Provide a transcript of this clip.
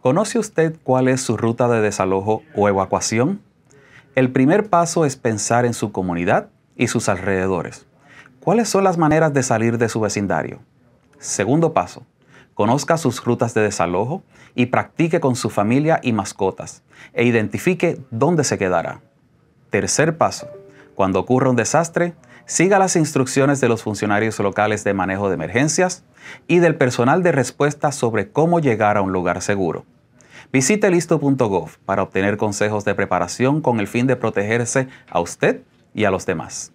¿Conoce usted cuál es su ruta de desalojo o evacuación? El primer paso es pensar en su comunidad y sus alrededores. ¿Cuáles son las maneras de salir de su vecindario? Segundo paso, conozca sus rutas de desalojo y practique con su familia y mascotas e identifique dónde se quedará. Tercer paso, cuando ocurra un desastre, Siga las instrucciones de los funcionarios locales de manejo de emergencias y del personal de respuesta sobre cómo llegar a un lugar seguro. Visite listo.gov para obtener consejos de preparación con el fin de protegerse a usted y a los demás.